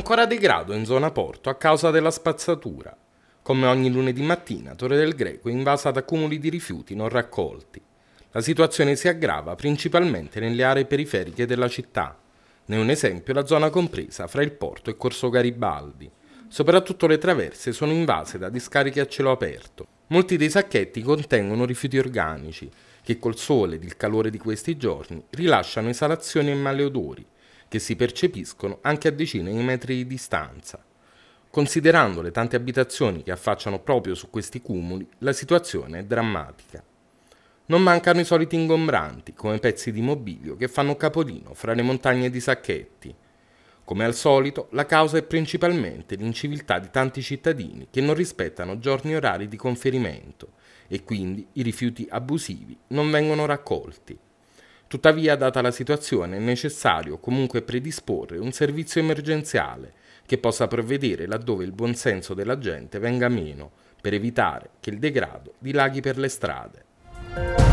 Ancora degrado in zona porto a causa della spazzatura. Come ogni lunedì mattina, Torre del Greco è invasa da cumuli di rifiuti non raccolti. La situazione si aggrava principalmente nelle aree periferiche della città. Ne è un esempio la zona compresa fra il porto e Corso Garibaldi. Soprattutto le traverse sono invase da discariche a cielo aperto. Molti dei sacchetti contengono rifiuti organici, che col sole ed il calore di questi giorni rilasciano esalazioni e maleodori, che si percepiscono anche a decine di metri di distanza. Considerando le tante abitazioni che affacciano proprio su questi cumuli, la situazione è drammatica. Non mancano i soliti ingombranti, come pezzi di mobilio che fanno capolino fra le montagne di sacchetti. Come al solito, la causa è principalmente l'inciviltà di tanti cittadini che non rispettano giorni orari di conferimento e quindi i rifiuti abusivi non vengono raccolti. Tuttavia, data la situazione, è necessario comunque predisporre un servizio emergenziale che possa provvedere laddove il buonsenso della gente venga meno, per evitare che il degrado dilaghi per le strade.